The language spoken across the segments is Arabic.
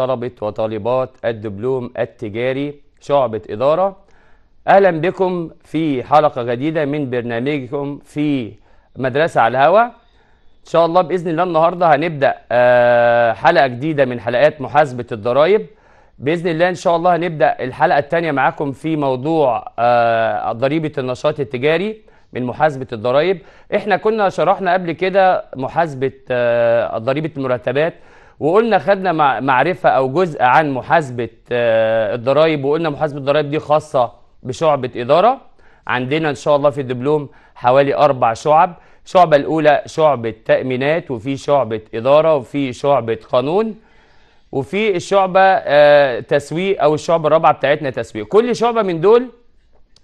طلبة وطالبات الدبلوم التجاري شعبة إدارة أهلا بكم في حلقة جديدة من برنامجكم في مدرسة على الهوا إن شاء الله بإذن الله النهاردة هنبدأ آه، حلقة جديدة من حلقات محاسبة الضرائب بإذن الله إن شاء الله هنبدأ الحلقة الثانية معاكم في موضوع آه، ضريبة النشاط التجاري من محاسبة الضرائب احنا كنا شرحنا قبل كده محاسبة آه، ضريبة المرتبات وقلنا خدنا معرفه او جزء عن محاسبه آه، الضرايب وقلنا محاسبه الضرايب دي خاصه بشعبه اداره عندنا ان شاء الله في الدبلوم حوالي اربع شعب الشعبه الاولى شعبه تامينات وفي شعبه اداره وفي شعبه قانون وفي الشعبه آه، تسويق او الشعبه الرابعه بتاعتنا تسويق كل شعبه من دول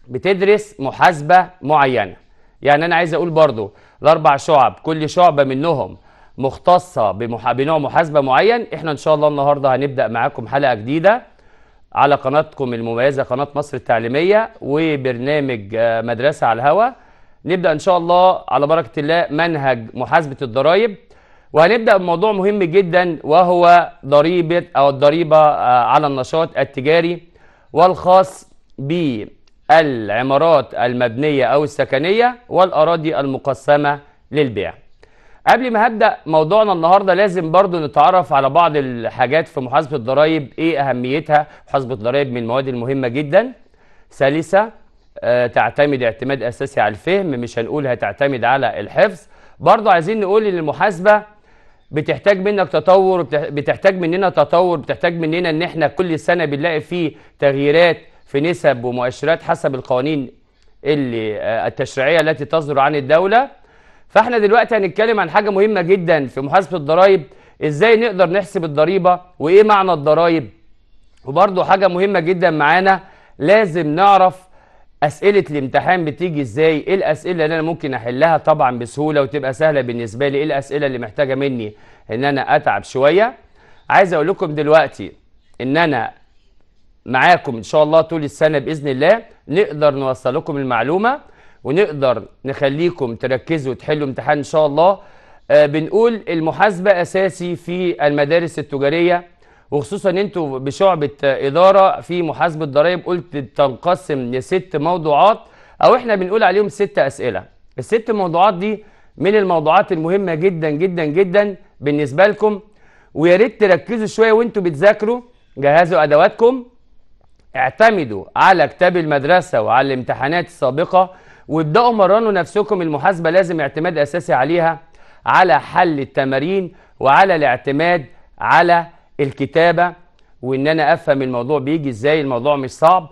بتدرس محاسبه معينه يعني انا عايز اقول برضو الاربع شعب كل شعبه منهم مختصه بنوع محاسبه معين احنا ان شاء الله النهارده هنبدا معاكم حلقه جديده على قناتكم المميزه قناه مصر التعليميه وبرنامج آه، مدرسه على الهوى نبدا ان شاء الله على بركه الله منهج محاسبه الضرائب وهنبدا بموضوع مهم جدا وهو ضريبه او الضريبه آه، على النشاط التجاري والخاص بالعمارات المبنيه او السكنيه والاراضي المقسمه للبيع قبل ما هبدا موضوعنا النهارده لازم برضو نتعرف على بعض الحاجات في محاسبه الضرائب ايه اهميتها محاسبه الضرائب من المواد المهمه جدا سلسه آه تعتمد اعتماد اساسي على الفهم مش هنقول هتعتمد على الحفظ برضو عايزين نقول ان المحاسبه بتحتاج منك تطور بتحتاج مننا تطور بتحتاج مننا ان احنا كل سنه بنلاقي فيه تغييرات في نسب ومؤشرات حسب القوانين اللي آه التشريعيه التي تصدر عن الدوله فاحنا دلوقتي هنتكلم عن حاجه مهمه جدا في محاسبه الضرائب ازاي نقدر نحسب الضريبه وايه معنى الضرايب وبرده حاجه مهمه جدا معانا لازم نعرف اسئله الامتحان بتيجي ازاي ايه الاسئله اللي انا ممكن احلها طبعا بسهوله وتبقى سهله بالنسبه لي ايه الاسئله اللي محتاجه مني ان انا اتعب شويه عايز اقول لكم دلوقتي ان انا معاكم ان شاء الله طول السنه باذن الله نقدر نوصل لكم المعلومه ونقدر نخليكم تركزوا وتحلوا امتحان ان شاء الله آه، بنقول المحاسبه اساسي في المدارس التجاريه وخصوصا انتوا بشعبه اداره في محاسبه ضرائب قلت تنقسم لست موضوعات او احنا بنقول عليهم ست اسئله الست موضوعات دي من الموضوعات المهمه جدا جدا جدا بالنسبه لكم ويا ريت تركزوا شويه وانتوا بتذاكروا جهزوا ادواتكم اعتمدوا على كتاب المدرسه وعلى الامتحانات السابقه وابدأوا مرنوا نفسكم المحاسبة لازم اعتماد أساسي عليها على حل التمارين وعلى الاعتماد على الكتابة وإن أنا أفهم الموضوع بيجي إزاي الموضوع مش صعب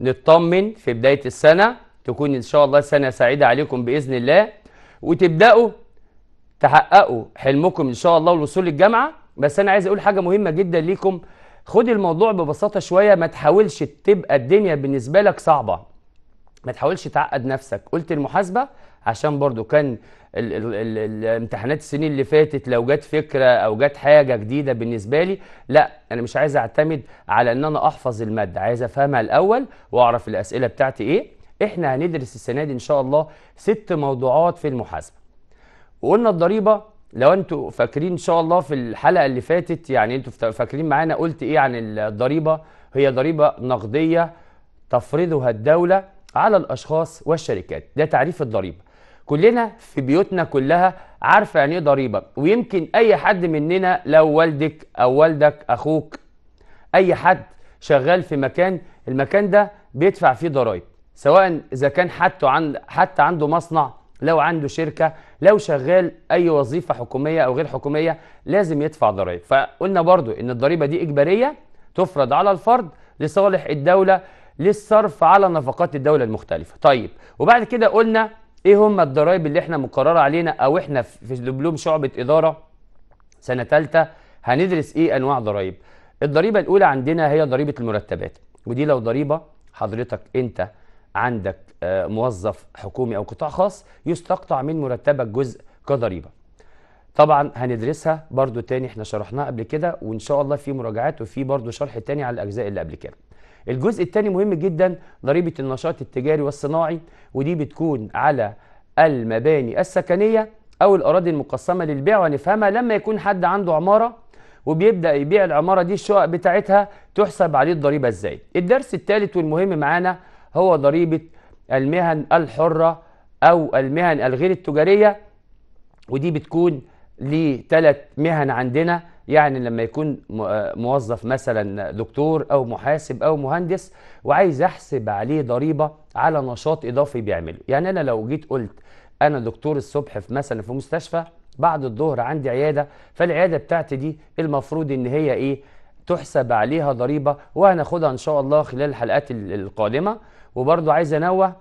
نطمن في بداية السنة تكون إن شاء الله سنة سعيدة عليكم بإذن الله وتبدأوا تحققوا حلمكم إن شاء الله والوصول للجامعة بس أنا عايز أقول حاجة مهمة جدا ليكم خد الموضوع ببساطة شوية ما تحاولش تبقى الدنيا بالنسبة لك صعبة ما تحاولش تعقد نفسك قلت المحاسبه عشان برضو كان ال ال ال الامتحانات السنين اللي فاتت لو جت فكره او جت حاجه جديده بالنسبه لي لا انا مش عايز اعتمد على ان انا احفظ الماده عايز افهمها الاول واعرف الاسئله بتاعتي ايه احنا هندرس السنه دي ان شاء الله ست موضوعات في المحاسبه وقلنا الضريبه لو انتوا فاكرين ان شاء الله في الحلقه اللي فاتت يعني انتوا فاكرين معانا قلت ايه عن الضريبه هي ضريبه نقديه تفرضها الدوله على الأشخاص والشركات ده تعريف الضريبة كلنا في بيوتنا كلها عارفة يعني ايه ضريبة ويمكن أي حد مننا لو والدك أو والدك أخوك أي حد شغال في مكان المكان ده بيدفع فيه ضرايب سواء إذا كان حتى عند حتى عنده مصنع لو عنده شركة لو شغال أي وظيفة حكومية أو غير حكومية لازم يدفع ضرائب فقلنا برضو إن الضريبة دي إجبارية تفرض على الفرد لصالح الدولة للصرف على نفقات الدولة المختلفة طيب وبعد كده قلنا ايه هم الضرائب اللي احنا مقررة علينا او احنا في دبلوم شعبة ادارة سنة تالتة هندرس ايه انواع ضرائب الضريبة الاولى عندنا هي ضريبة المرتبات ودي لو ضريبة حضرتك انت عندك آه، موظف حكومي او قطاع خاص يستقطع من مرتبك جزء كضريبة طبعا هندرسها برضو تاني احنا شرحناها قبل كده وان شاء الله في مراجعات وفي برضو شرح تاني على الاجزاء اللي قبل كده الجزء الثاني مهم جدا ضريبه النشاط التجاري والصناعي ودي بتكون على المباني السكنيه او الاراضي المقسمه للبيع ونفهمها لما يكون حد عنده عماره وبيبدا يبيع العماره دي الشقق بتاعتها تحسب عليه الضريبه ازاي الدرس الثالث والمهم معانا هو ضريبه المهن الحره او المهن الغير التجاريه ودي بتكون لثلاث مهن عندنا يعني لما يكون آه، موظف مثلا دكتور او محاسب او مهندس وعايز احسب عليه ضريبه على نشاط اضافي بيعمله يعني انا لو جيت قلت انا دكتور الصبح في مثلا في مستشفى بعد الظهر عندي عياده فالعياده بتاعتي دي المفروض ان هي ايه تحسب عليها ضريبه وهناخدها ان شاء الله خلال الحلقات القادمه وبرضو عايز انوه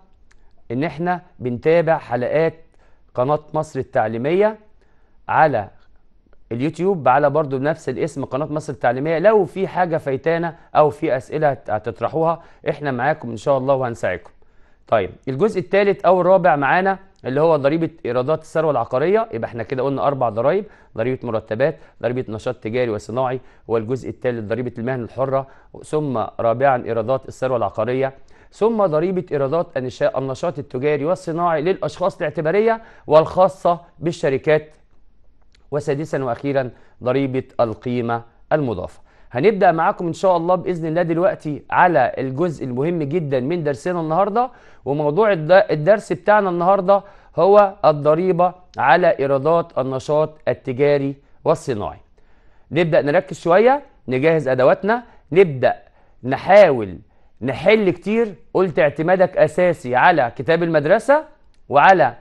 ان احنا بنتابع حلقات قناه مصر التعليميه على اليوتيوب على برضو نفس الاسم قناة مصر التعليمية لو في حاجة فايتانا أو في أسئلة هتطرحوها إحنا معاكم إن شاء الله وهنساعدكم طيب الجزء الثالث أو الرابع معانا اللي هو ضريبة إيرادات الثروة العقارية يبقى إحنا كده قلنا أربع ضرايب ضريبة مرتبات ضريبة نشاط تجاري وصناعي والجزء الثالث ضريبة المهن الحرة ثم رابعا إيرادات الثروة العقارية ثم ضريبة إيرادات النشاط التجاري والصناعي للأشخاص الاعتبارية والخاصة بالشركات وسادسا واخيرا ضريبه القيمه المضافه هنبدا معاكم ان شاء الله باذن الله دلوقتي على الجزء المهم جدا من درسنا النهارده وموضوع الدرس بتاعنا النهارده هو الضريبه على ايرادات النشاط التجاري والصناعي نبدا نركز شويه نجهز ادواتنا نبدا نحاول نحل كتير قلت اعتمادك اساسي على كتاب المدرسه وعلى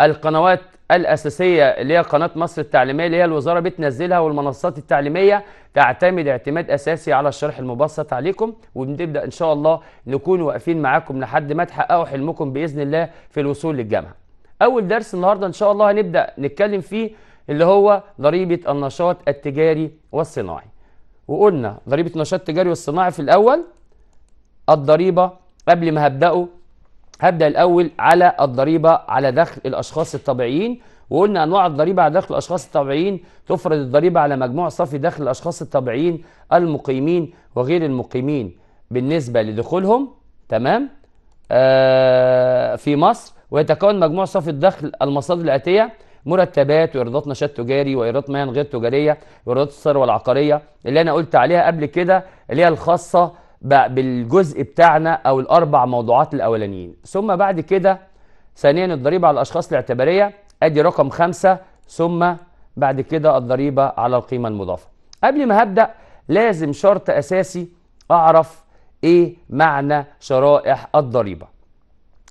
القنوات الاساسيه اللي هي قناه مصر التعليميه اللي هي الوزاره بتنزلها والمنصات التعليميه تعتمد اعتماد اساسي على الشرح المبسط عليكم وبنبدا ان شاء الله نكون واقفين معاكم لحد ما تحققوا حلمكم باذن الله في الوصول للجامعه. اول درس النهارده ان شاء الله هنبدا نتكلم فيه اللي هو ضريبه النشاط التجاري والصناعي. وقلنا ضريبه النشاط التجاري والصناعي في الاول الضريبه قبل ما هبداه هبدأ الأول على الضريبة على دخل الأشخاص الطبيعيين وقلنا أنواع الضريبة على دخل الأشخاص الطبيعيين تفرض الضريبة على مجموع صافي دخل الأشخاص الطبيعيين المقيمين وغير المقيمين بالنسبة لدخولهم تمام آه في مصر ويتكون مجموع صافي الدخل المصادر الآتية مرتبات وإيرادات نشاط تجاري وإيرادات مهن غير تجارية وإيرادات الثروة العقارية اللي أنا قلت عليها قبل كده اللي هي الخاصة بالجزء بتاعنا او الاربع موضوعات الاولانيين ثم بعد كده ثانيا الضريبه على الاشخاص الاعتباريه ادي رقم خمسة ثم بعد كده الضريبه على القيمه المضافه قبل ما هبدا لازم شرط اساسي اعرف ايه معنى شرائح الضريبه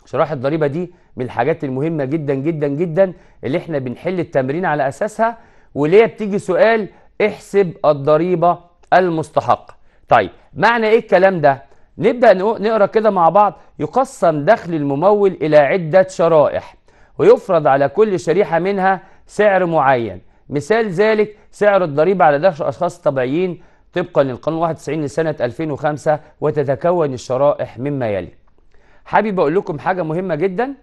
شرائح الضريبه دي من الحاجات المهمه جدا جدا جدا اللي احنا بنحل التمرين على اساسها وليه بتيجي سؤال احسب الضريبه المستحقه طيب معنى ايه الكلام ده نبدأ نقرأ كده مع بعض يقسم دخل الممول إلى عدة شرائح ويفرض على كل شريحة منها سعر معين مثال ذلك سعر الضريبة على دخل الأشخاص الطبيعيين طبقا للقانون 91 لسنة 2005 وتتكون الشرائح مما يلي حابب أقول لكم حاجة مهمة جدا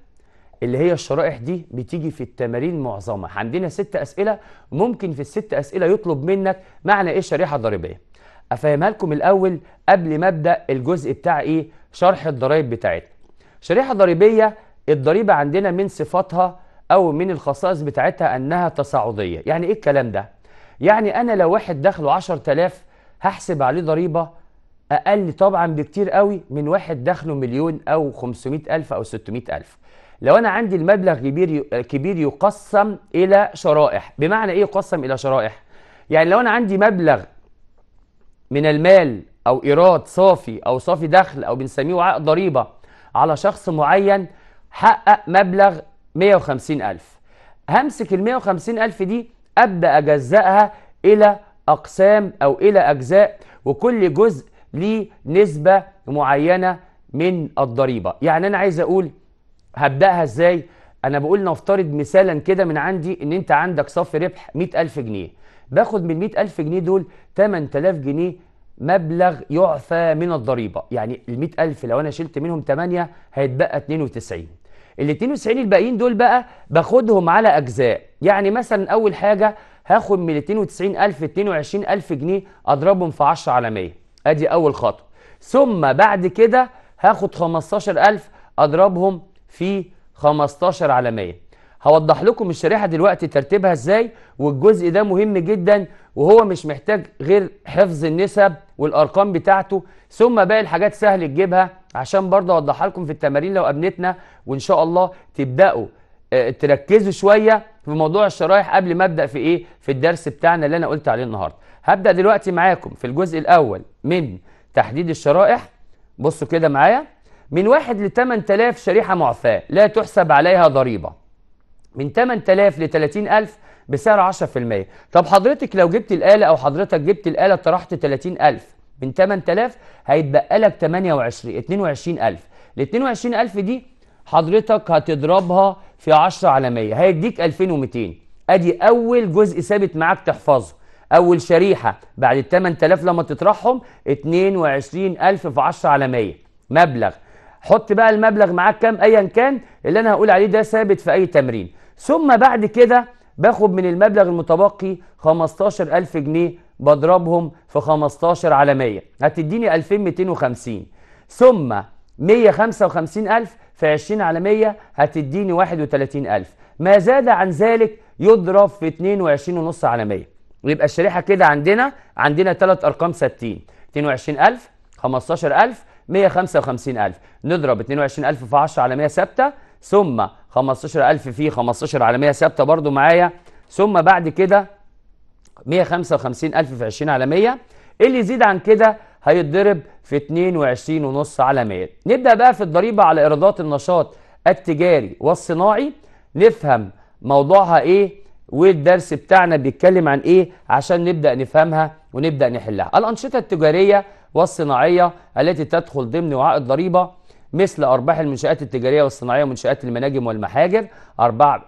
اللي هي الشرائح دي بتيجي في التمارين معظمها عندنا ست أسئلة ممكن في الست أسئلة يطلب منك معنى إيه الشريحة الضريبية افهمها لكم الاول قبل ما ابدا الجزء بتاع ايه شرح الضرائب بتاعتنا شريحه ضريبيه الضريبه عندنا من صفاتها او من الخصائص بتاعتها انها تصاعديه يعني ايه الكلام ده يعني انا لو واحد دخله 10000 هحسب عليه ضريبه اقل طبعا بكتير قوي من واحد دخله مليون او 500000 او 600000 لو انا عندي المبلغ كبير كبير يقسم الى شرائح بمعنى ايه يقسم الى شرائح يعني لو انا عندي مبلغ من المال أو إيراد صافي أو صافي دخل أو بنسميه وعاء ضريبة على شخص معين حقق مبلغ 150000 همسك ال 150000 دي أبدأ أجزأها إلى أقسام أو إلى أجزاء وكل جزء ليه نسبة معينة من الضريبة يعني أنا عايز أقول هبدأها إزاي؟ انا بقول نفترض مثالا كده من عندي ان انت عندك صافي ربح 100000 جنيه باخد من 100000 جنيه دول 8000 جنيه مبلغ يعفى من الضريبه يعني ال 100000 لو انا شلت منهم 8 هيتبقى 92 ال 92 الباقيين دول بقى باخدهم على اجزاء يعني مثلا اول حاجه هاخد من 92000 22000 جنيه اضربهم في 10 على 100 ادي اول خطوه ثم بعد كده هاخد 15000 اضربهم في 15 على 100 هوضح لكم الشريحة دلوقتي ترتيبها ازاي والجزء ده مهم جدا وهو مش محتاج غير حفظ النسب والارقام بتاعته ثم باقي الحاجات سهل تجيبها عشان برضه اوضحها لكم في التمارين لو قابلتنا وان شاء الله تبداوا آه، تركزوا شويه في موضوع الشرايح قبل ما ابدا في ايه في الدرس بتاعنا اللي انا قلت عليه النهارده هبدا دلوقتي معاكم في الجزء الاول من تحديد الشرائح بصوا كده معايا من 1 ل 8000 شريحة معفاة لا تحسب عليها ضريبة من 8000 ل 30000 بسعر 10% طب حضرتك لو جبت الآلة أو حضرتك جبت الآلة طرحت 30000 من 8000 هيتبقى لك 28 22000 ال 22000 دي حضرتك هتضربها في 10 على 100 هيديك 2200 ادي اول جزء ثابت معاك تحفظه اول شريحه بعد ال 8000 لما تطرحهم 22000 في 10 على 100 مبلغ حط بقى المبلغ معاك كام ايا كان اللي انا هقول عليه ده ثابت في اي تمرين ثم بعد كده باخد من المبلغ المتبقي 15000 جنيه بضربهم في 15 على 100 هتديني 2250 ثم 155000 في 20 على 100 هتديني 31000 ما زاد عن ذلك يضرب في 22.5 على 100 ويبقى الشريحه كده عندنا عندنا ثلاث ارقام ثابتين 22000 15000 155000 نضرب 22000 في 10 على 100 ثابته ثم 15000 في 15 على 100 ثابته برضو معايا ثم بعد كده 155000 في 20 على 100 اللي يزيد عن كده هيتضرب في 22.5 على 100 نبدا بقى في الضريبه على ايرادات النشاط التجاري والصناعي نفهم موضوعها ايه والدرس بتاعنا بيتكلم عن ايه عشان نبدا نفهمها ونبدا نحلها الانشطه التجاريه والصناعية التي تدخل ضمن وعاء الضريبة مثل أرباح المنشآت التجارية والصناعية ومنشآت المناجم والمحاجر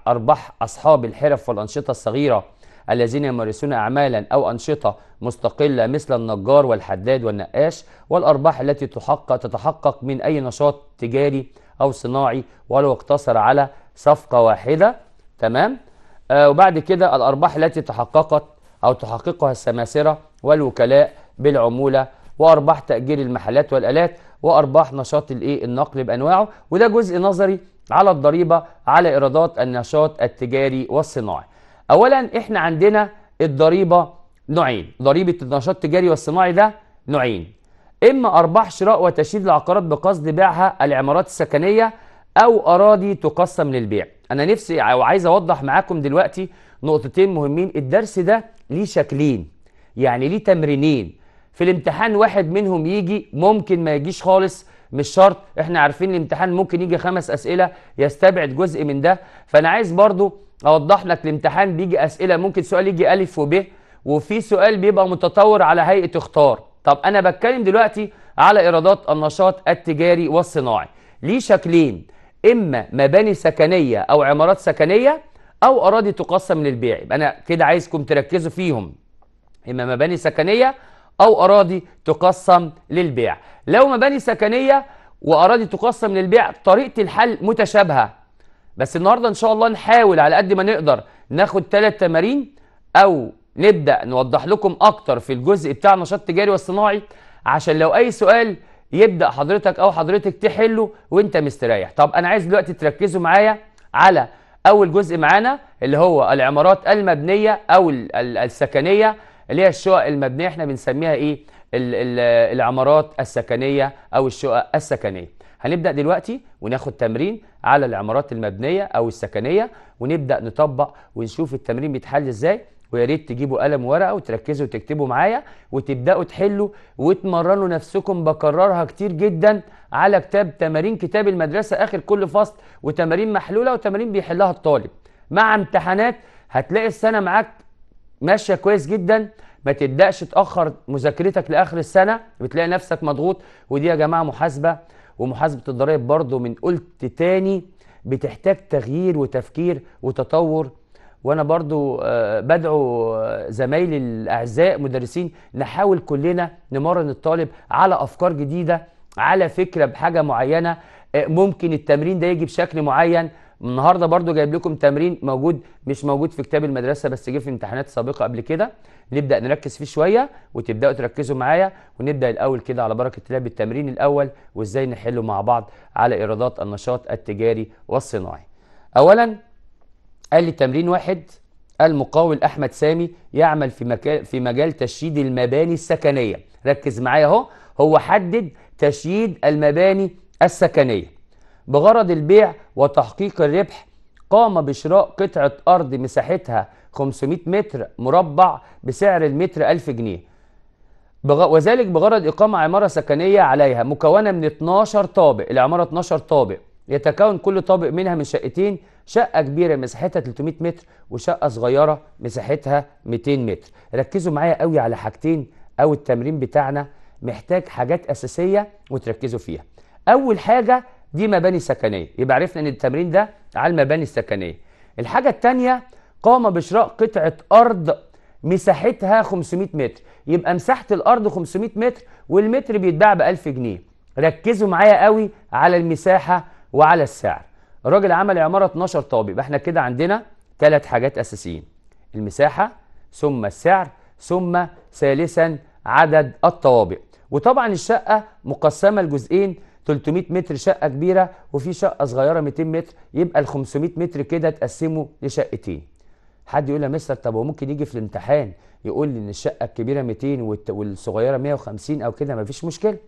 أرباح أصحاب الحرف والأنشطة الصغيرة الذين يمارسون أعمالا أو أنشطة مستقلة مثل النجار والحداد والنقاش والأرباح التي تحقق تتحقق من أي نشاط تجاري أو صناعي ولو اقتصر على صفقة واحدة تمام آه وبعد كده الأرباح التي تحققت أو تحققها السماسرة والوكلاء بالعمولة وارباح تاجير المحلات والالات وارباح نشاط الايه النقل بانواعه وده جزء نظري على الضريبه على ايرادات النشاط التجاري والصناعي اولا احنا عندنا الضريبه نوعين ضريبه النشاط التجاري والصناعي ده نوعين اما ارباح شراء وتشييد العقارات بقصد بيعها العمارات السكنيه او اراضي تقسم للبيع انا نفسي او عايز اوضح معاكم دلوقتي نقطتين مهمين الدرس ده ليه شكلين يعني ليه تمرينين في الامتحان واحد منهم يجي ممكن ما يجيش خالص مش شرط احنا عارفين الامتحان ممكن يجي خمس اسئله يستبعد جزء من ده فانا عايز برضو اوضح لك الامتحان بيجي اسئله ممكن سؤال يجي الف وب وفي سؤال بيبقى متطور على هيئه اختار طب انا بتكلم دلوقتي على ايرادات النشاط التجاري والصناعي ليه شكلين اما مباني سكنيه او عمارات سكنيه او اراضي تقسم للبيع انا كده عايزكم تركزوا فيهم اما مباني سكنيه أو أراضي تقسم للبيع لو مباني سكنية وأراضي تقسم للبيع طريقة الحل متشابهة بس النهاردة إن شاء الله نحاول على قد ما نقدر ناخد ثلاث تمارين أو نبدأ نوضح لكم أكتر في الجزء بتاع النشاط التجاري والصناعي عشان لو أي سؤال يبدأ حضرتك أو حضرتك تحله وأنت مستريح طب أنا عايز دلوقتي تركزوا معايا على أول جزء معانا اللي هو العمارات المبنية أو السكنية اللي هي الشقق المبنيه احنا بنسميها ايه العمارات السكنيه او الشقق السكنيه هنبدا دلوقتي وناخد تمرين على العمارات المبنيه او السكنيه ونبدا نطبق ونشوف التمرين بيتحل ازاي ويا ريت تجيبوا قلم ورقه وتركزوا وتكتبوا معايا وتبداوا تحلوا وتمرنوا نفسكم بكررها كتير جدا على كتاب تمارين كتاب المدرسه اخر كل فصل وتمارين محلوله وتمارين بيحلها الطالب مع امتحانات هتلاقي السنه معاك ماشيه كويس جدا ما تبداش تاخر مذاكرتك لاخر السنه بتلاقي نفسك مضغوط ودي يا جماعه محاسبه ومحاسبه الضرائب برضه من قلت تاني بتحتاج تغيير وتفكير وتطور وانا برضو آه، بدعو آه، زمايلي الاعزاء مدرسين نحاول كلنا نمرن الطالب على افكار جديده على فكره بحاجه معينه آه، ممكن التمرين ده يجي بشكل معين النهارده برضو جايب لكم تمرين موجود مش موجود في كتاب المدرسه بس جه في امتحانات سابقه قبل كده نبدا نركز فيه شويه وتبداوا تركزوا معايا ونبدا الاول كده على بركه الله بالتمرين الاول وازاي نحله مع بعض على ايرادات النشاط التجاري والصناعي. اولا قال لي تمرين واحد المقاول احمد سامي يعمل في مكان في مجال تشييد المباني السكنيه ركز معايا اهو هو حدد تشييد المباني السكنيه بغرض البيع وتحقيق الربح قام بشراء قطعة أرض مساحتها 500 متر مربع بسعر المتر 1000 جنيه بغ... وذلك بغرض إقامة عمارة سكنية عليها مكونة من 12 طابق العمارة 12 طابق يتكون كل طابق منها من شقتين شقة كبيرة مساحتها 300 متر وشقة صغيرة مساحتها 200 متر ركزوا معايا قوي على حاجتين أو التمرين بتاعنا محتاج حاجات أساسية وتركزوا فيها أول حاجة دي مباني سكنيه يبقى عرفنا ان التمرين ده على المباني السكنيه الحاجه الثانيه قام بشراء قطعه ارض مساحتها 500 متر يبقى مساحه الارض 500 متر والمتر بيتباع ب 1000 جنيه ركزوا معايا قوي على المساحه وعلى السعر الراجل عمل عماره 12 طابق يبقى احنا كده عندنا ثلاث حاجات اساسيين المساحه ثم السعر ثم ثالثا عدد الطوابق وطبعا الشقه مقسمه لجزئين 300 متر شقه كبيره وفي شقه صغيره 200 متر يبقى ال 500 متر كده تقسمه لشقتين حد يقول يا مستر طب هو ممكن يجي في الامتحان يقول لي ان الشقه الكبيره 200 والصغيره 150 او كده مفيش مشكله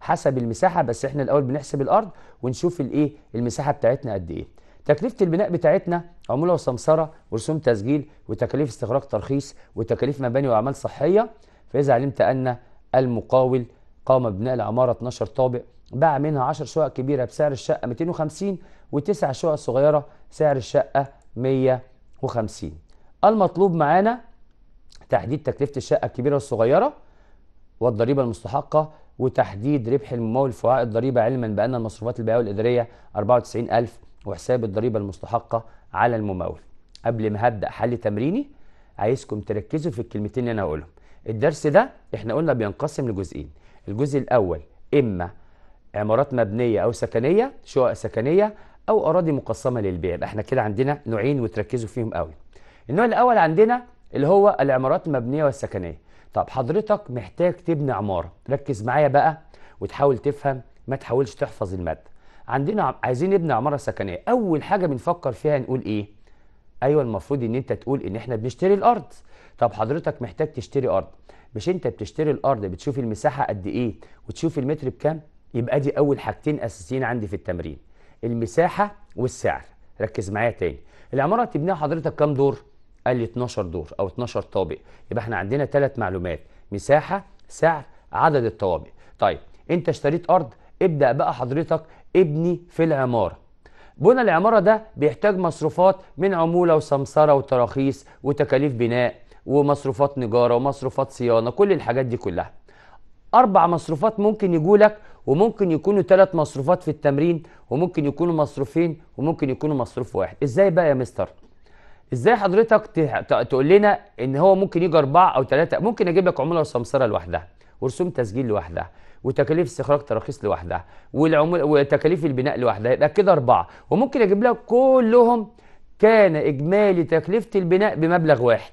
حسب المساحه بس احنا الاول بنحسب الارض ونشوف الايه المساحه بتاعتنا قد ايه تكلفه البناء بتاعتنا عموله وسمسره ورسوم تسجيل وتكاليف استخراج ترخيص وتكاليف مباني واعمال صحيه فاذا علمت ان المقاول قام ببناء العماره 12 طابق باع منها 10 شقق كبيره بسعر الشقه 250 وتسع شقق صغيره سعر الشقه 150 المطلوب معانا تحديد تكلفه الشقه الكبيره والصغيره والضريبه المستحقه وتحديد ربح الممول في وعاء الضريبه علما بان المصروفات البيعيه والاداريه 94000 وحساب الضريبه المستحقه على الممول قبل ما هبدا حل تمريني عايزكم تركزوا في الكلمتين اللي انا هقولهم الدرس ده احنا قلنا بينقسم لجزئين الجزء الاول اما عمارات مبنيه او سكنيه شقق سكنيه او اراضي مقسمه للبيع يبقى احنا كده عندنا نوعين وتركزوا فيهم قوي النوع الاول عندنا اللي هو العمارات المبنيه والسكنيه طب حضرتك محتاج تبني عماره ركز معايا بقى وتحاول تفهم ما تحاولش تحفظ الماده عندنا عايزين نبني عماره سكنيه اول حاجه بنفكر فيها نقول ايه ايوه المفروض ان انت تقول ان احنا بنشتري الارض طب حضرتك محتاج تشتري ارض مش انت بتشتري الارض بتشوف المساحه قد ايه وتشوف المتر بكام يبقى دي اول حاجتين اساسيين عندي في التمرين المساحه والسعر ركز معايا تاني العماره تبنيها حضرتك كام دور قال لي 12 دور او 12 طابق يبقى احنا عندنا ثلاث معلومات مساحه سعر عدد الطوابق طيب انت اشتريت ارض ابدا بقى حضرتك ابني في العماره بنى العماره ده بيحتاج مصروفات من عموله وسمسره وتراخيص وتكاليف بناء ومصروفات نجاره ومصروفات صيانه كل الحاجات دي كلها اربع مصروفات ممكن يجوا لك وممكن يكونوا ثلاث مصروفات في التمرين وممكن يكونوا مصروفين وممكن يكونوا مصروف واحد ازاي بقى يا مستر ازاي حضرتك تقول لنا ان هو ممكن يجي اربعه او ثلاثه ممكن اجيب لك عموله وسمسره لوحدها ورسوم تسجيل لوحدها وتكاليف استخراج تراخيص لوحدها والعمولة وتكاليف البناء لوحدها يبقى كده اربعه وممكن اجيب لك كلهم كان اجمالي تكلفه البناء بمبلغ واحد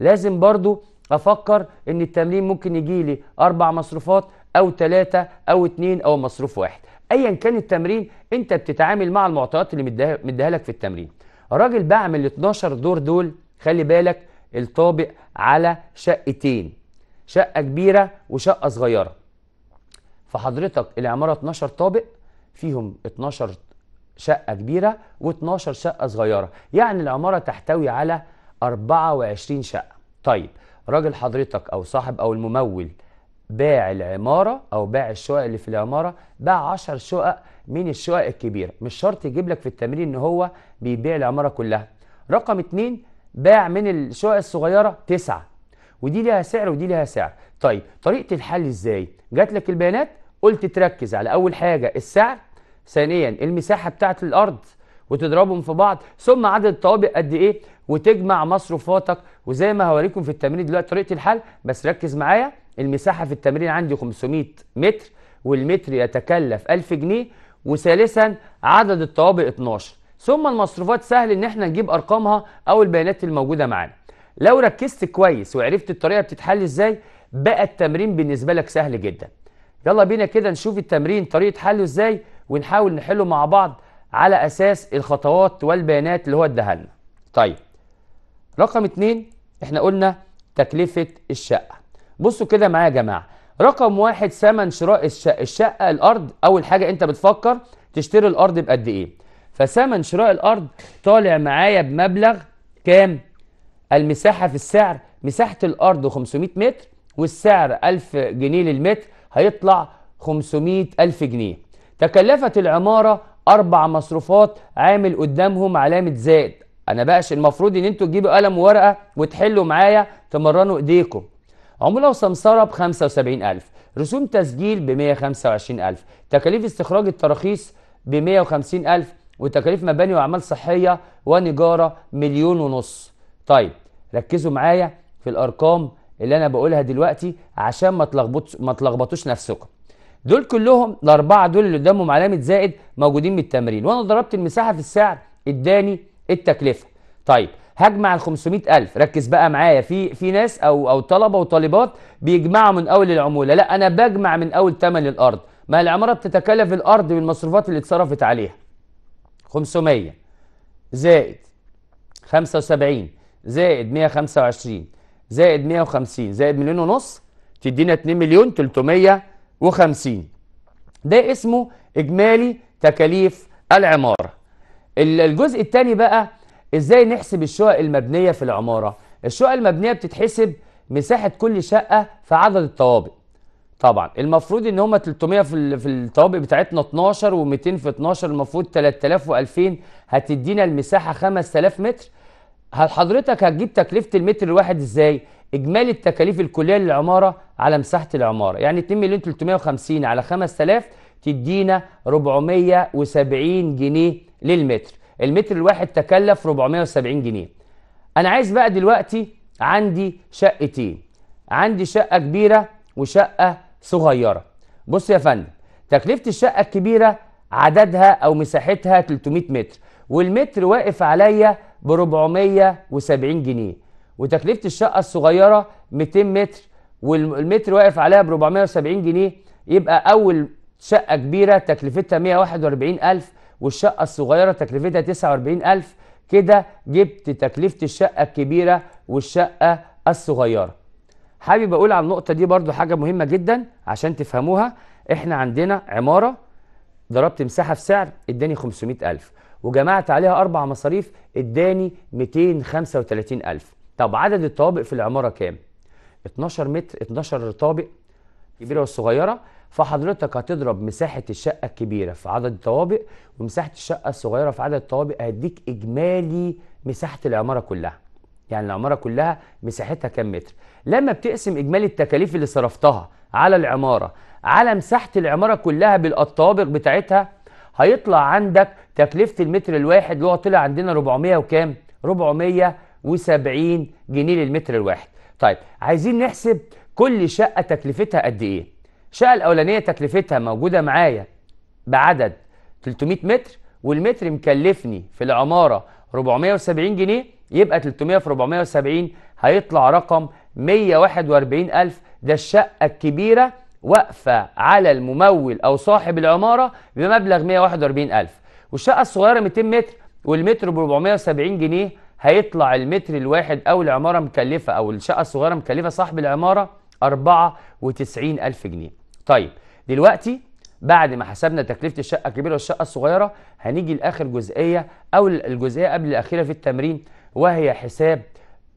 لازم برضو افكر ان التمرين ممكن يجي لي اربع مصروفات او ثلاثة او اتنين او مصروف واحد ايا كان التمرين انت بتتعامل مع المعطيات اللي مديها, لك في التمرين راجل بعمل 12 دور دول خلي بالك الطابق على شقتين شقة كبيرة وشقة صغيرة فحضرتك العمارة 12 طابق فيهم 12 شقة كبيرة و12 شقة صغيرة يعني العمارة تحتوي على 24 شقة طيب راجل حضرتك أو صاحب أو الممول باع العمارة أو باع الشقق اللي في العمارة باع 10 شقق من الشقق الكبيرة مش شرط يجيب لك في التمرين إن هو بيبيع العمارة كلها رقم اتنين باع من الشقق الصغيرة تسعة ودي ليها سعر ودي ليها سعر طيب طريقة الحل إزاي جات لك البيانات قلت تركز على أول حاجة السعر ثانيا المساحة بتاعة الأرض وتضربهم في بعض ثم عدد الطوابق قد إيه وتجمع مصروفاتك وزي ما هوريكم في التمرين دلوقتي طريقه الحل بس ركز معايا المساحه في التمرين عندي 500 متر والمتر يتكلف 1000 جنيه وثالثا عدد الطوابق 12 ثم المصروفات سهل ان احنا نجيب ارقامها او البيانات الموجوده معانا لو ركزت كويس وعرفت الطريقه بتتحل ازاي بقى التمرين بالنسبه لك سهل جدا يلا بينا كده نشوف التمرين طريقه حله ازاي ونحاول نحله مع بعض على اساس الخطوات والبيانات اللي هو اداها لنا طيب رقم اتنين احنا قلنا تكلفة الشقة بصوا كده معايا يا جماعة رقم واحد ثمن شراء الشقة الشقة الأرض أول حاجة أنت بتفكر تشتري الأرض بقد إيه فثمن شراء الأرض طالع معايا بمبلغ كام المساحة في السعر مساحة الأرض 500 متر والسعر 1000 جنيه للمتر هيطلع 500 ألف جنيه تكلفت العمارة أربع مصروفات عامل قدامهم علامة زائد انا بقاش المفروض ان انتوا تجيبوا قلم وورقه وتحلوا معايا تمرنوا ايديكم عموله وسمسره ب 75000 رسوم تسجيل ب 125000 تكاليف استخراج التراخيص ب 150000 وتكاليف مباني واعمال صحيه ونجاره مليون ونص طيب ركزوا معايا في الارقام اللي انا بقولها دلوقتي عشان ما تلخبطوش ما تلخبطوش نفسكم دول كلهم الاربعه دول اللي قدامهم علامه زائد موجودين من التمرين وانا ضربت المساحه في السعر اداني التكلفه طيب هجمع ال 500000 ركز بقى معايا في في ناس او او طلبه وطالبات بيجمعوا من اول العموله لا انا بجمع من اول ثمن الارض ما العماره بتتكلف الارض بالمصروفات اللي اتصرفت عليها 500 زائد 75 زائد 125 زائد 150 زائد مليون ونص تدينا 2 مليون 350 ده اسمه اجمالي تكاليف العماره الجزء الثاني بقى ازاي نحسب الشقق المبنيه في العماره الشقق المبنيه بتتحسب مساحه كل شقه في عدد الطوابق طبعا المفروض ان هم 300 في في الطوابق بتاعتنا 12 و200 في 12 المفروض 3000 و2000 هتدينا المساحه 5000 متر حضرتك هتجيب تكلفه المتر الواحد ازاي اجمالي التكاليف الكليه للعماره على مساحه العماره يعني 2 مليون 350 على 5000 تدينا 470 جنيه للمتر المتر الواحد تكلف 470 جنيه انا عايز بقى دلوقتي عندي شقتين عندي شقه كبيره وشقه صغيره بص يا فندم تكلفه الشقه الكبيره عددها او مساحتها 300 متر والمتر واقف عليا ب 470 جنيه وتكلفه الشقه الصغيره 200 متر والمتر واقف عليها ب 470 جنيه يبقى اول شقة كبيرة تكلفتها 141000 والشقة الصغيرة تكلفتها 49000 كده جبت تكلفة الشقة الكبيرة والشقة الصغيرة حابب اقول على النقطة دي برضو حاجة مهمة جدا عشان تفهموها احنا عندنا عمارة ضربت مساحة في سعر اداني 500000 وجمعت عليها اربع مصاريف اداني 235000 طب عدد الطوابق في العمارة كام؟ 12 متر 12 طابق كبيرة والصغيرة فحضرتك هتضرب مساحه الشقه الكبيره في عدد الطوابق ومساحه الشقه الصغيره في عدد الطوابق هيديك اجمالي مساحه العماره كلها يعني العماره كلها مساحتها كام متر لما بتقسم اجمالي التكاليف اللي صرفتها على العماره على مساحه العماره كلها بالطوابق بتاعتها هيطلع عندك تكلفه المتر الواحد اللي هو طلع عندنا 400 وكام 470 جنيه للمتر الواحد طيب عايزين نحسب كل شقه تكلفتها قد ايه الشقه الاولانيه تكلفتها موجوده معايا بعدد 300 متر والمتر مكلفني في العماره 470 جنيه يبقى 300 في 470 هيطلع رقم 141000 ده الشقه الكبيره واقفه على الممول او صاحب العماره بمبلغ 141000 والشقه الصغيره 200 متر والمتر ب 470 جنيه هيطلع المتر الواحد او العماره مكلفه او الشقه الصغيره مكلفه صاحب العماره 94000 جنيه طيب دلوقتي بعد ما حسبنا تكلفه الشقه الكبيره والشقه الصغيره هنيجي لاخر جزئيه او الجزئيه قبل الاخيره في التمرين وهي حساب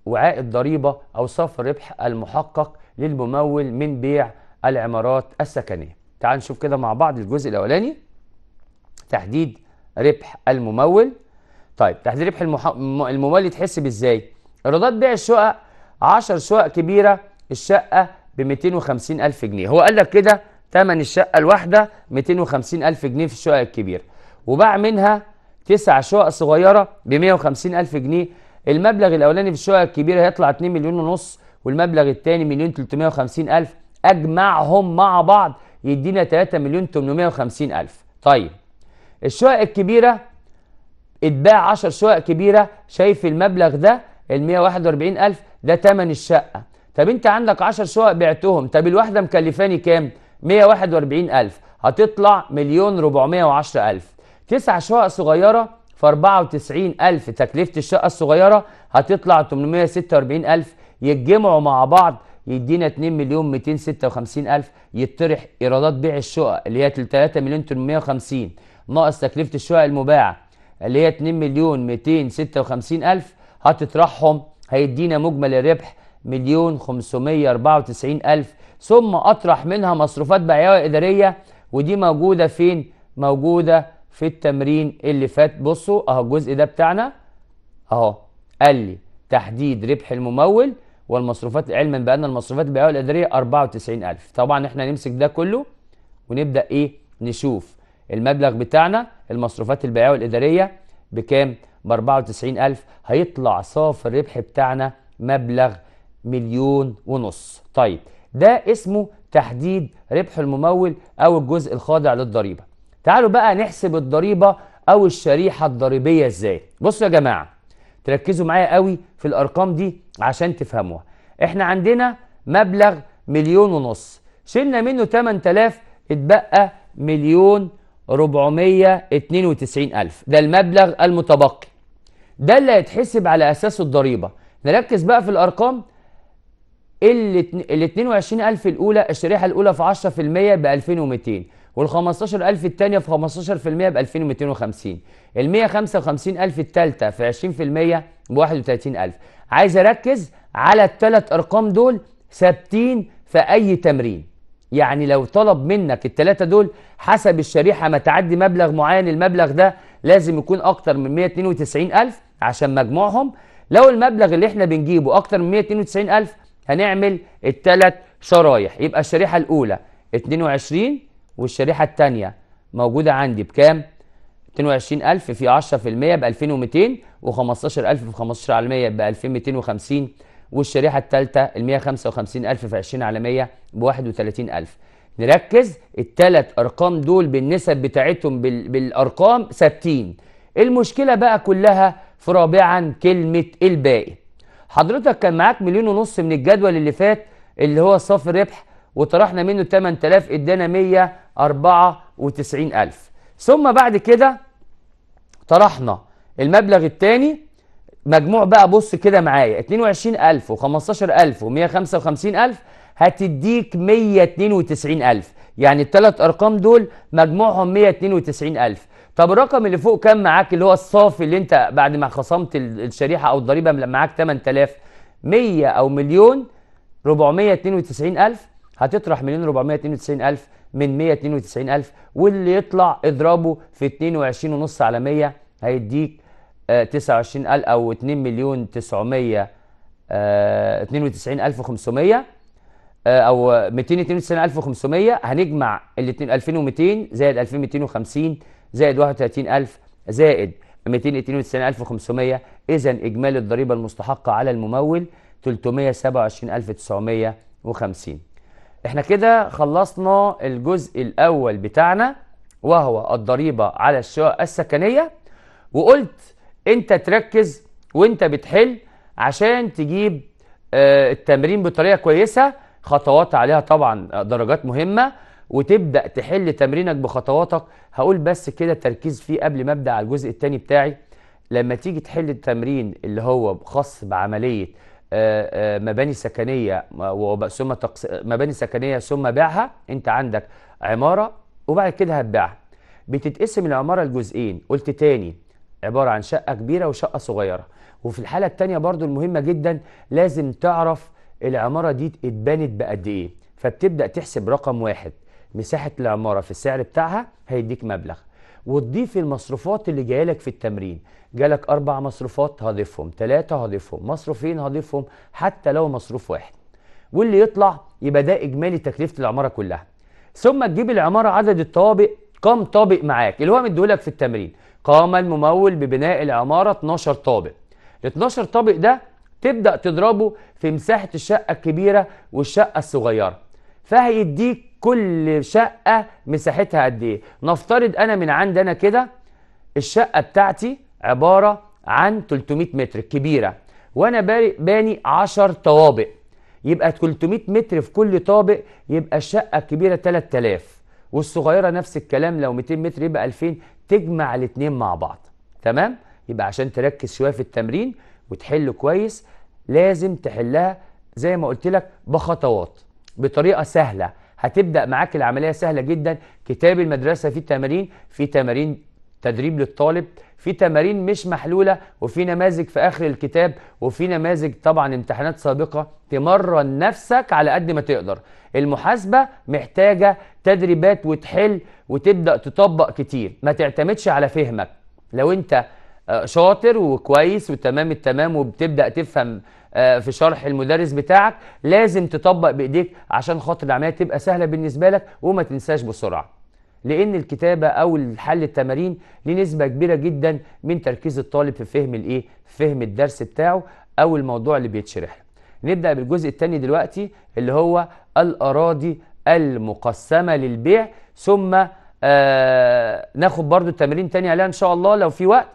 وعاء الضريبه او صافي الربح المحقق للممول من بيع العمارات السكنيه تعال نشوف كده مع بعض الجزء الاولاني تحديد ربح الممول طيب تحديد ربح المح... الممول يتحسب ازاي ايرادات بيع الشقق 10 شقق كبيره الشقه ب 250 ألف جنيه هو قال لك كده تمن الشقة الواحدة 250 ألف جنيه في الشقة الكبيرة وباع منها تسع شقق صغيرة ب 150 ألف جنيه المبلغ الأولاني في الشقة الكبيرة هيطلع 2 مليون ونص والمبلغ الثاني مليون 350 ألف أجمعهم مع بعض يدينا 3 مليون 850 ألف طيب الشقق الكبيرة اتباع 10 شقق كبيرة شايف المبلغ ده ال 141 ألف ده تمن الشقة طب انت عندك 10 شقق بعتهم طب الواحده مكلفاني كام 141000 هتطلع مليون 410000 تسع شقق صغيره ف 94000 تكلفه الشقه الصغيره هتطلع 846000 يتجمعوا مع بعض يدينا 2 مليون 256000 يطرح ايرادات بيع الشقق اللي هي 3 مليون 850 ناقص تكلفه الشقق المباعه اللي هي 2 مليون 256000 هتطرحهم هيدينا مجمل الربح مليون وتسعين ألف ثم أطرح منها مصروفات بيعية إدارية ودي موجودة فين؟ موجودة في التمرين اللي فات بصوا أهو الجزء ده بتاعنا أهو قال لي تحديد ربح الممول والمصروفات علما بأن المصروفات أربعة وتسعين 94000 طبعا إحنا نمسك ده كله ونبدأ إيه؟ نشوف المبلغ بتاعنا المصروفات البيعية والإدارية بكام؟ ب 94000 هيطلع صافي الربح بتاعنا مبلغ مليون ونص طيب ده اسمه تحديد ربح الممول او الجزء الخاضع للضريبه تعالوا بقى نحسب الضريبه او الشريحه الضريبيه ازاي بصوا يا جماعه تركزوا معايا قوي في الارقام دي عشان تفهموها احنا عندنا مبلغ مليون ونص شلنا منه 8000 اتبقى مليون 492000 ألف ده المبلغ المتبقي ده اللي هيتحسب على أساسه الضريبة نركز بقى في الأرقام ال 22000 الاولى الشريحه الاولى في 10% ب 2200 وال 15000 الثانيه في 15% ب 2250 ال 155000 الثالثه في 20% ب 31000 عايز اركز على الثلاث ارقام دول ثابتين في اي تمرين يعني لو طلب منك الثلاثه دول حسب الشريحه ما تعدي مبلغ معين المبلغ ده لازم يكون اكتر من 192000 عشان مجموعهم لو المبلغ اللي احنا بنجيبه اكتر من 192000 هنعمل الثلاث شرايح يبقى الشريحه الاولى 22 والشريحه الثانيه موجوده عندي بكام 22000 في 10% ب 2200 و15000 في 15% ب 2250 والشريحه الثالثه ال 155000 في 20 عالميه ب 31000 نركز الثلاث ارقام دول بالنسب بتاعتهم بالارقام ثابتين المشكله بقى كلها في رابعا كلمه الباقي حضرتك كان معاك مليون ونص من الجدول اللي فات اللي هو صافي الربح وطرحنا منه 8000 ادانا 194000 ثم بعد كده طرحنا المبلغ الثاني مجموع بقى بص كده معايا 22000 و15000 و155000 هتديك 192000 يعني الثلاث ارقام دول مجموعهم 192000 طب الرقم اللي فوق كام معاك اللي هو الصافي اللي انت بعد ما خصمت الشريحه او الضريبه معاك 8000 100 او مليون 492000 هتطرح مليون 492000 من 192000 واللي يطلع اضربه في 22.5 على 100 هيديك 29000 آه، او 2 مليون 900 92500 آه، آه، او 292500 هنجمع ال 2200 زائد 2250 زائد 31000 زائد 292500 اذا اجمالي الضريبه المستحقه على الممول 327950 احنا كده خلصنا الجزء الاول بتاعنا وهو الضريبه على الشقق السكنيه وقلت انت تركز وانت بتحل عشان تجيب آه، التمرين بطريقه كويسه خطوات عليها طبعا درجات مهمه وتبدا تحل تمرينك بخطواتك هقول بس كده تركيز فيه قبل ما ابدا على الجزء الثاني بتاعي لما تيجي تحل التمرين اللي هو خاص بعمليه آه، آه، مباني سكنيه ثم مباني سكنيه ثم بيعها انت عندك عماره وبعد كده هتبيعها بتتقسم العماره لجزئين قلت تاني عباره عن شقه كبيره وشقه صغيره وفي الحاله الثانيه برضو المهمه جدا لازم تعرف العماره دي اتبنت بقد ايه فبتبدا تحسب رقم واحد مساحه العماره في السعر بتاعها هيديك مبلغ وتضيف المصروفات اللي جايه لك في التمرين جالك اربع مصروفات هضيفهم ثلاثه هضيفهم مصروفين هضيفهم حتى لو مصروف واحد واللي يطلع يبقى ده اجمالي تكلفه العماره كلها ثم تجيب العماره عدد الطوابق كم طابق معاك اللي هو مديهولك في التمرين قام الممول ببناء العماره 12 طابق ال 12 طابق ده تبدا تضربه في مساحه الشقه الكبيره والشقه الصغيره فهيديك كل شقة مساحتها قد ايه نفترض انا من عند انا كده الشقة بتاعتي عبارة عن 300 متر كبيرة وانا باني 10 طوابق يبقى 300 متر في كل طابق يبقى الشقة الكبيرة 3000 والصغيرة نفس الكلام لو 200 متر يبقى 2000 تجمع الاثنين مع بعض تمام يبقى عشان تركز شوية في التمرين وتحل كويس لازم تحلها زي ما قلت لك بخطوات بطريقه سهله هتبدا معاك العمليه سهله جدا كتاب المدرسه فيه تمارين في تمارين تدريب للطالب في تمارين مش محلوله وفي نماذج في اخر الكتاب وفي نماذج طبعا امتحانات سابقه تمرن نفسك على قد ما تقدر المحاسبه محتاجه تدريبات وتحل وتبدا تطبق كتير ما تعتمدش على فهمك لو انت آه، شاطر وكويس وتمام التمام وبتبدا تفهم آه، في شرح المدرس بتاعك لازم تطبق بايديك عشان خاطر العمليه تبقى سهله بالنسبه لك وما تنساش بسرعه لان الكتابه او حل التمارين لنسبه كبيره جدا من تركيز الطالب في فهم الايه فهم الدرس بتاعه او الموضوع اللي بيتشرح نبدا بالجزء الثاني دلوقتي اللي هو الاراضي المقسمه للبيع ثم آه ناخد برضو التمارين تاني عليها ان شاء الله لو في وقت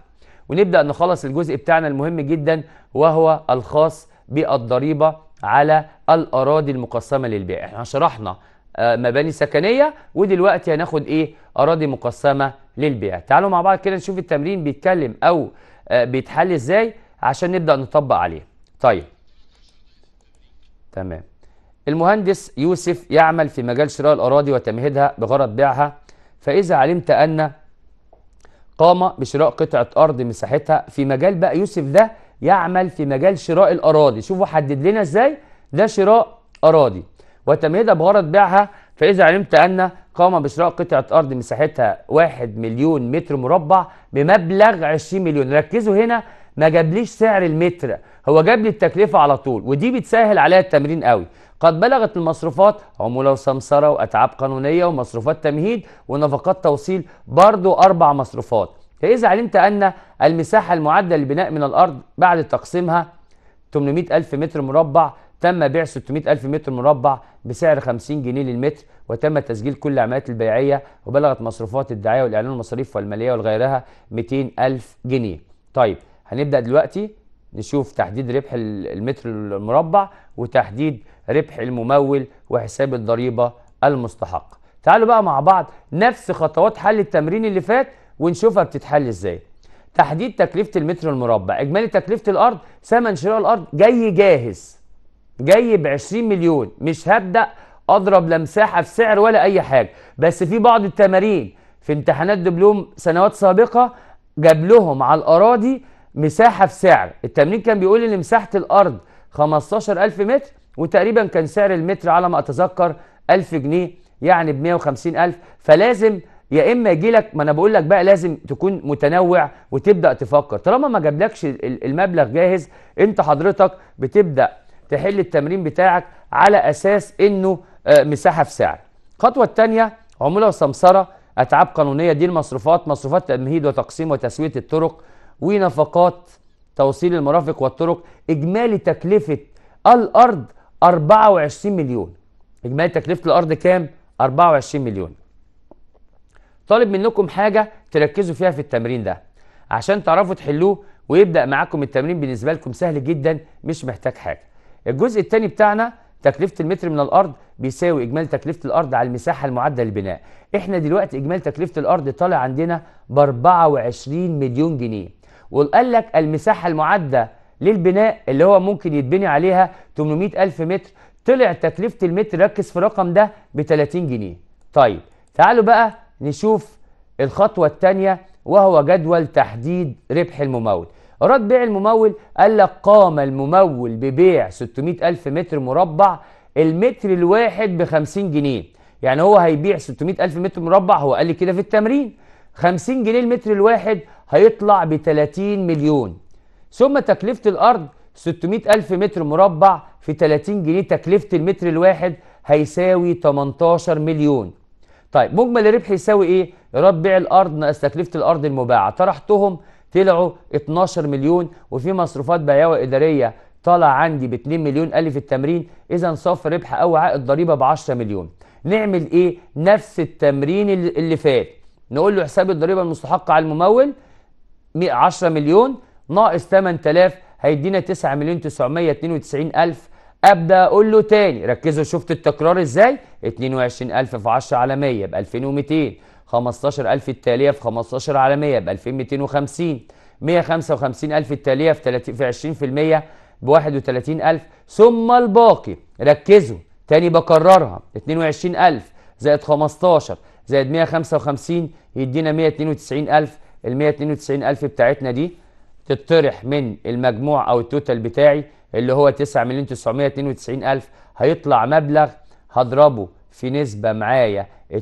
ونبدا نخلص الجزء بتاعنا المهم جدا وهو الخاص بالضريبة على الأراضي المقسمة للبيع احنا شرحنا آه، مباني سكنية ودلوقتي هناخد ايه أراضي مقسمة للبيع تعالوا مع بعض كده نشوف التمرين بيتكلم أو آه، بيتحل ازاي عشان نبدأ نطبق عليه طيب تمام المهندس يوسف يعمل في مجال شراء الأراضي وتمهيدها بغرض بيعها فإذا علمت أن قام بشراء قطعة أرض مساحتها في مجال بقى يوسف ده يعمل في مجال شراء الاراضي شوفوا حدد لنا ازاي ده شراء اراضي وتمهيدها بغرض بيعها فاذا علمت ان قام بشراء قطعه ارض مساحتها 1 مليون متر مربع بمبلغ 20 مليون ركزوا هنا ما جابليش سعر المتر هو جاب لي التكلفه على طول ودي بتسهل عليا التمرين قوي قد بلغت المصروفات عموله وسمسره واتعاب قانونيه ومصروفات تمهيد ونفقات توصيل برضو اربع مصروفات فإذا علمت أن المساحة المعدة للبناء من الأرض بعد تقسيمها 800 ألف متر مربع تم بيع 600 ألف متر مربع بسعر 50 جنيه للمتر وتم تسجيل كل العمليات البيعية وبلغت مصروفات الدعاية والإعلان والمصاريف والمالية وغيرها 200 ألف جنيه طيب هنبدأ دلوقتي نشوف تحديد ربح المتر المربع وتحديد ربح الممول وحساب الضريبة المستحق تعالوا بقى مع بعض نفس خطوات حل التمرين اللي فات ونشوفها بتتحل ازاي تحديد تكلفه المتر المربع اجمالي تكلفه الارض ثمن شراء الارض جاي جاهز جاي ب 20 مليون مش هبدا اضرب لا مساحه في سعر ولا اي حاجه بس في بعض التمارين في امتحانات دبلوم سنوات سابقه جاب لهم على الاراضي مساحه في سعر التمرين كان بيقول ان مساحه الارض 15000 متر وتقريبا كان سعر المتر على ما اتذكر 1000 جنيه يعني ب 150000 فلازم يا اما يجي لك ما انا بقول لك بقى لازم تكون متنوع وتبدا تفكر طالما ما جابلكش المبلغ جاهز انت حضرتك بتبدا تحل التمرين بتاعك على اساس انه آه، مساحه في سعر الخطوه الثانيه عموله وسمسره اتعاب قانونيه دي المصروفات مصروفات تمهيد وتقسيم وتسويه الطرق ونفقات توصيل المرافق والطرق اجمالي تكلفه الارض 24 مليون اجمالي تكلفه الارض كام 24 مليون طالب منكم حاجه تركزوا فيها في التمرين ده عشان تعرفوا تحلوه ويبدا معاكم التمرين بالنسبه لكم سهل جدا مش محتاج حاجه الجزء الثاني بتاعنا تكلفه المتر من الارض بيساوي اجمالي تكلفه الارض على المساحه المعدله للبناء احنا دلوقتي اجمالي تكلفه الارض طالع عندنا ب 24 مليون جنيه وقال لك المساحه المعده للبناء اللي هو ممكن يتبني عليها 800 ألف متر طلع تكلفة المتر ركز في الرقم ده ب 30 جنيه طيب تعالوا بقى نشوف الخطوة الثانية وهو جدول تحديد ربح الممول رد بيع الممول قال لك قام الممول ببيع 600 ألف متر مربع المتر الواحد ب 50 جنيه يعني هو هيبيع 600 ألف متر مربع هو قال لي كده في التمرين 50 جنيه المتر الواحد هيطلع ب 30 مليون ثم تكلفة الأرض 600 ألف متر مربع في 30 جنيه تكلفة المتر الواحد هيساوي 18 مليون طيب مجمل الربح يساوي ايه يا رب بيع الارض ناقص تكلفه الارض المباعه طرحتهم طلعوا 12 مليون وفي مصروفات بيع واداريه طالع عندي ب 2 مليون قال لي في التمرين اذا صافي ربح او عائد ضريبه ب 10 مليون نعمل ايه نفس التمرين اللي فات نقول له حساب الضريبه المستحقه على الممول 10 مليون ناقص 8000 هيدينا 9 مليون 992 الف ابدا اقول له تاني ركزوا شفت التكرار ازاي 22000 في 10 على 100 ب 2200 15000 التاليه في 15 على 100 ب 2250 155000 التاليه في 30 في 20% ب 31000 ثم الباقي ركزوا تاني بكررها 22000 زائد 15 زائد 155 يدينا 192000 ال 192000 بتاعتنا دي تطرح من المجموع او التوتال بتاعي اللي هو 9 مليون 992 ألف هيطلع مبلغ هضربه في نسبة معايا 22.5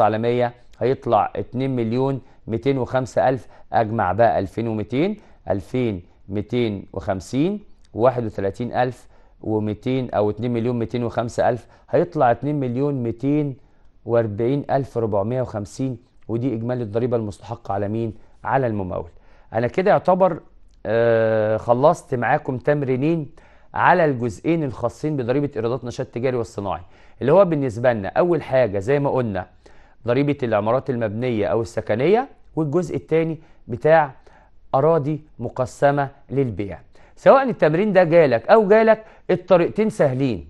على 100 هيطلع 2 مليون 205 ألف أجمع بقى 2200 2250 31 ألف و200 أو 2 مليون 205 ألف هيطلع 2 مليون 240 ألف 450 ودي إجمالي الضريبة المستحقة على مين؟ على الممول. أنا كده يعتبر آه، خلصت معاكم تمرينين على الجزئين الخاصين بضريبه ايرادات نشاط تجاري والصناعي اللي هو بالنسبه لنا اول حاجه زي ما قلنا ضريبه العمارات المبنيه او السكنيه والجزء الثاني بتاع اراضي مقسمه للبيع سواء التمرين ده جالك او جالك الطريقتين سهلين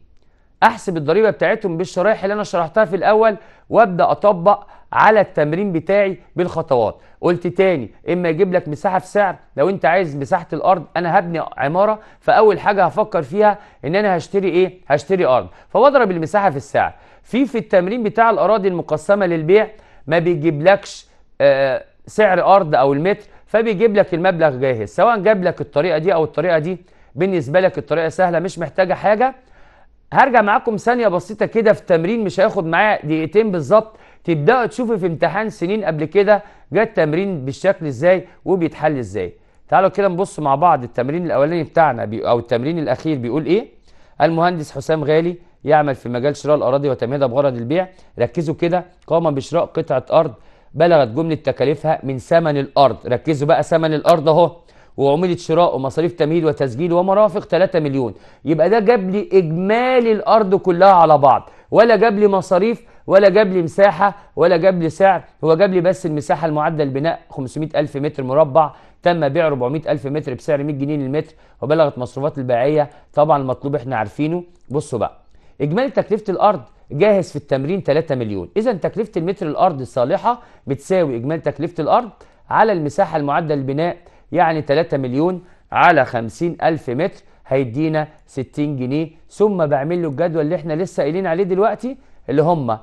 احسب الضريبه بتاعتهم بالشرايح اللي انا شرحتها في الاول وابدا اطبق على التمرين بتاعي بالخطوات قلت تاني اما اجيب لك مساحه في سعر لو انت عايز مساحه الارض انا هبني عماره فاول حاجه هفكر فيها ان انا هشتري ايه هشتري ارض فبضرب المساحه في السعر في في التمرين بتاع الاراضي المقسمه للبيع ما بيجيبلكش آه، سعر ارض او المتر فبيجيب لك المبلغ جاهز سواء جاب لك الطريقه دي او الطريقه دي بالنسبه لك الطريقه سهله مش محتاجه حاجه هرجع معاكم ثانيه بسيطه كده في تمرين مش هياخد معايا دقيقتين بالظبط تبداوا تشوفوا في امتحان سنين قبل كده جه التمرين بالشكل ازاي وبيتحل ازاي تعالوا كده نبص مع بعض التمرين الاولاني بتاعنا بي او التمرين الاخير بيقول ايه المهندس حسام غالي يعمل في مجال شراء الاراضي وتمهيدها بغرض البيع ركزوا كده قام بشراء قطعه ارض بلغت جمله تكاليفها من ثمن الارض ركزوا بقى ثمن الارض اهو وعملت شراء ومصاريف تمهيد وتسجيل ومرافق 3 مليون يبقى ده جاب لي اجمالي الارض كلها على بعض ولا جاب لي مصاريف ولا جاب لي مساحه ولا جاب لي سعر هو جاب لي بس المساحه المعدل بناء 500000 متر مربع تم بيع 400000 متر بسعر 100 جنيه للمتر وبلغت مصروفات البائعيه طبعا المطلوب احنا عارفينه بصوا بقى اجمالي تكلفه الارض جاهز في التمرين 3 مليون اذا تكلفه المتر الارض الصالحه بتساوي اجمالي تكلفه الارض على المساحه المعدل البناء يعني 3 مليون على 50000 متر هيدينا 60 جنيه ثم بعمل له الجدول اللي احنا لسه قايلين عليه دلوقتي اللي هم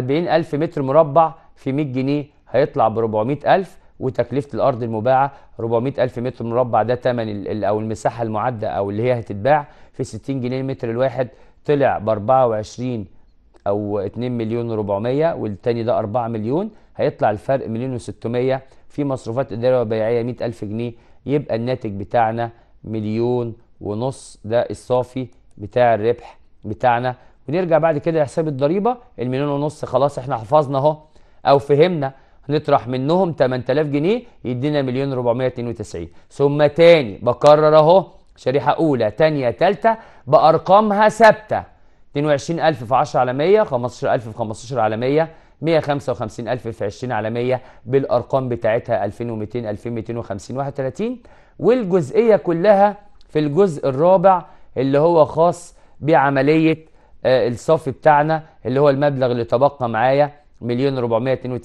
40000 متر مربع في 100 جنيه هيطلع ب 400000 وتكلفه الارض المباعه 400000 متر مربع ده تمن او المساحه المعده او اللي هي هتتباع في 60 جنيه المتر الواحد طلع ب 24 او 2 مليون و400 والتاني ده 4 مليون هيطلع الفرق مليون و600 في مصروفات اداريه وبيعيه 100000 جنيه يبقى الناتج بتاعنا مليون ونص ده الصافي بتاع الربح بتاعنا ونرجع بعد كده لحساب الضريبه المليون ونص خلاص احنا حفظنا اهو او فهمنا نطرح منهم 8000 جنيه يدينا مليون 492 ثم تاني بكرر اهو شريحه اولى تانية تالتة بارقامها ثابته 22000 في 10 على 100 15000 في 15 على 100 155000 في 20 على 100 بالارقام بتاعتها 2200 2250 31 والجزئيه كلها في الجزء الرابع اللي هو خاص بعمليه آه، الصافي بتاعنا اللي هو المبلغ اللي تبقى معايا مليون و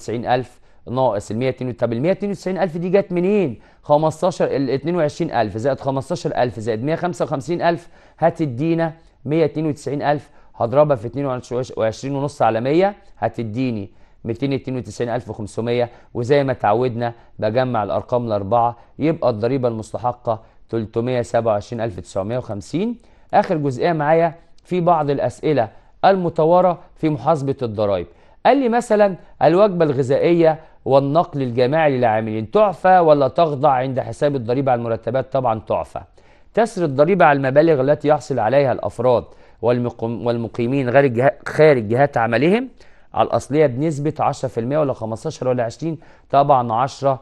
الف ناقص ال 100 طب ال 192000 دي جت منين 15 ال 22000 زائد 15000 زائد 155000 هتدينا 192000 هضربها في 22 ونص على 100 هتديني 292500 وزي ما اتعودنا بجمع الارقام الاربعه يبقى الضريبه المستحقه 327950 اخر جزئيه معايا في بعض الأسئلة المتوارة في محاسبة الضرائب قال لي مثلا الوجبة الغذائية والنقل الجماعي للعاملين تعفى ولا تخضع عند حساب الضريبة على المرتبات طبعا تعفى تسري الضريبة على المبالغ التي يحصل عليها الأفراد والمقيمين غير خارج جهات عملهم على الأصلية بنسبة 10% ولا 15 ولا 20 طبعا 10%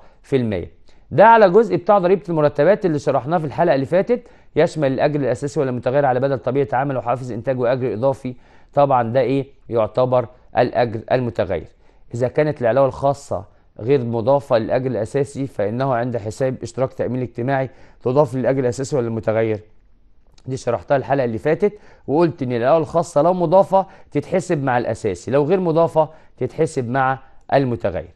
ده على جزء بتاع ضريبة المرتبات اللي شرحناه في الحلقة اللي فاتت يشمل الاجر الاساسي ولا المتغير على بدل طبيعه عمل وحافز انتاج واجر اضافي طبعا ده ايه يعتبر الاجر المتغير اذا كانت العلاوه الخاصه غير مضافه للاجر الاساسي فانه عند حساب اشتراك تامين اجتماعي تضاف للاجر الاساسي ولا المتغير دي شرحتها الحلقه اللي فاتت وقلت ان العلاوه الخاصه لو مضافه تتحسب مع الاساسي لو غير مضافه تتحسب مع المتغير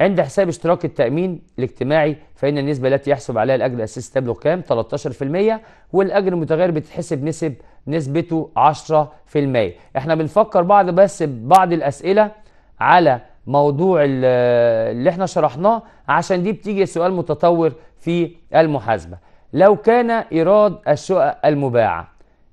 عند حساب اشتراك التأمين الاجتماعي فإن النسبة التي يحسب عليها الأجر الأساسي تبلغ كام؟ 13% والأجر المتغير بتحسب نسب نسبته 10%. احنا بنفكر بعض بس ببعض الأسئلة على موضوع اللي احنا شرحناه عشان دي بتيجي سؤال متطور في المحاسبة. لو كان إيراد الشقق المباعة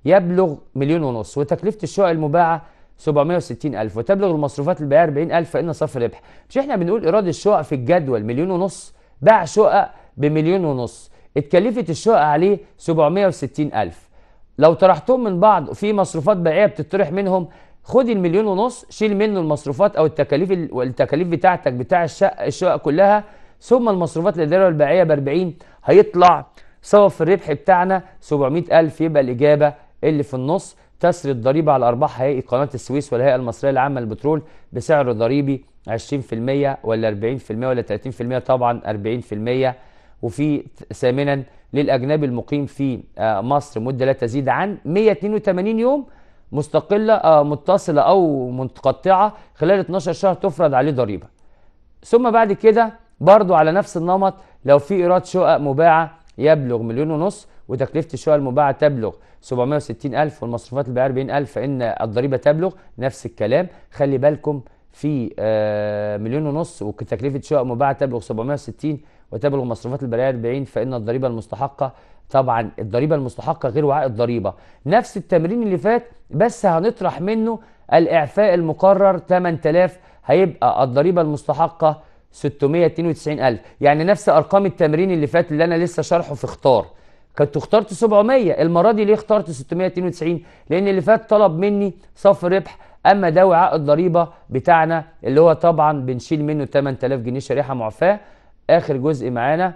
يبلغ مليون ونص وتكلفة الشقق المباعة 760000 وتبلغ المصروفات 40 40000 فإن صافي ربح مش احنا بنقول ايراد الشقق في الجدول مليون ونص باع شقق بمليون ونص اتكلفت الشقق عليه 760000 لو طرحتهم من بعض في مصروفات بيعيه بتطرح منهم خد المليون ونص شيل منه المصروفات او التكاليف التكاليف بتاعتك بتاع الشقه الشقق كلها ثم المصروفات الاداريه والبيعيه ب 40 هيطلع صافي الربح بتاعنا 700000 يبقى الاجابه اللي في النص تسري الضريبة على أرباح هيئة قناة السويس والهيئة المصرية العامة للبترول بسعر ضريبي 20% ولا 40% ولا 30% طبعا 40% وفي ثامنا للأجنبي المقيم في آه، مصر مدة لا تزيد عن 182 يوم مستقلة آه، متصلة أو متقطعة خلال 12 شهر تفرض عليه ضريبة ثم بعد كده برضو على نفس النمط لو في إيراد شقق مباعة يبلغ مليون ونص وتكلفة الشقة المباعة تبلغ 760000 والمصروفات البيعية 40000 فإن الضريبة تبلغ نفس الكلام خلي بالكم في آه، مليون ونص وتكلفة شقة مباعة تبلغ 760 وتبلغ مصروفات البيع 40 فإن الضريبة المستحقة طبعا الضريبة المستحقة غير وعاء الضريبة نفس التمرين اللي فات بس هنطرح منه الإعفاء المقرر 8000 هيبقى الضريبة المستحقة 692000 يعني نفس أرقام التمرين اللي فات اللي أنا لسه شرحه في اختار كنت اخترت 700 المره دي ليه اخترت 692 لان اللي فات طلب مني صف ربح اما ده وعاء الضريبه بتاعنا اللي هو طبعا بنشيل منه 8000 جنيه شريحه معفاه اخر جزء معانا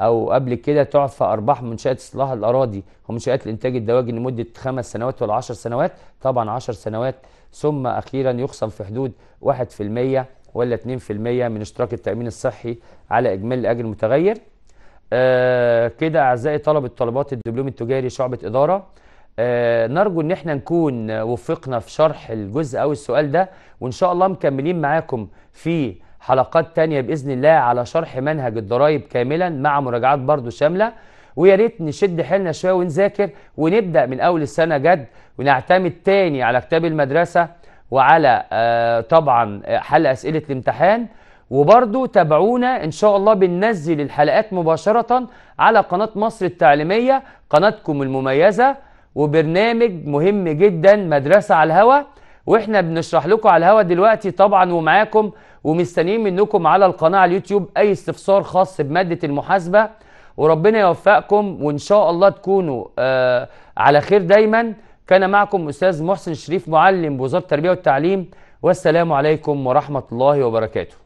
او قبل كده تعفى ارباح منشات اصلاح الاراضي ومنشات الانتاج الدواجن لمده خمس سنوات ولا 10 سنوات طبعا 10 سنوات ثم اخيرا يخصم في حدود 1% ولا 2% من اشتراك التامين الصحي على اجمالي الاجر المتغير آه كده اعزائي طلبه طلبات الدبلوم التجاري شعبه اداره آه نرجو ان احنا نكون وفقنا في شرح الجزء او السؤال ده وان شاء الله مكملين معاكم في حلقات تانية باذن الله على شرح منهج الضرايب كاملا مع مراجعات برضو شامله ويا ريت نشد حيلنا شويه ونذاكر ونبدا من اول السنه جد ونعتمد تاني على كتاب المدرسه وعلى آه طبعا آه، حل اسئله الامتحان وبرضو تابعونا ان شاء الله بننزل الحلقات مباشرة على قناة مصر التعليمية قناتكم المميزة وبرنامج مهم جدا مدرسة على الهوا واحنا بنشرح لكم على الهوا دلوقتي طبعا ومعاكم ومستنيين منكم على القناة على اليوتيوب اي استفسار خاص بمادة المحاسبة وربنا يوفقكم وان شاء الله تكونوا آه على خير دايما كان معكم استاذ محسن شريف معلم بوزارة التربية والتعليم والسلام عليكم ورحمة الله وبركاته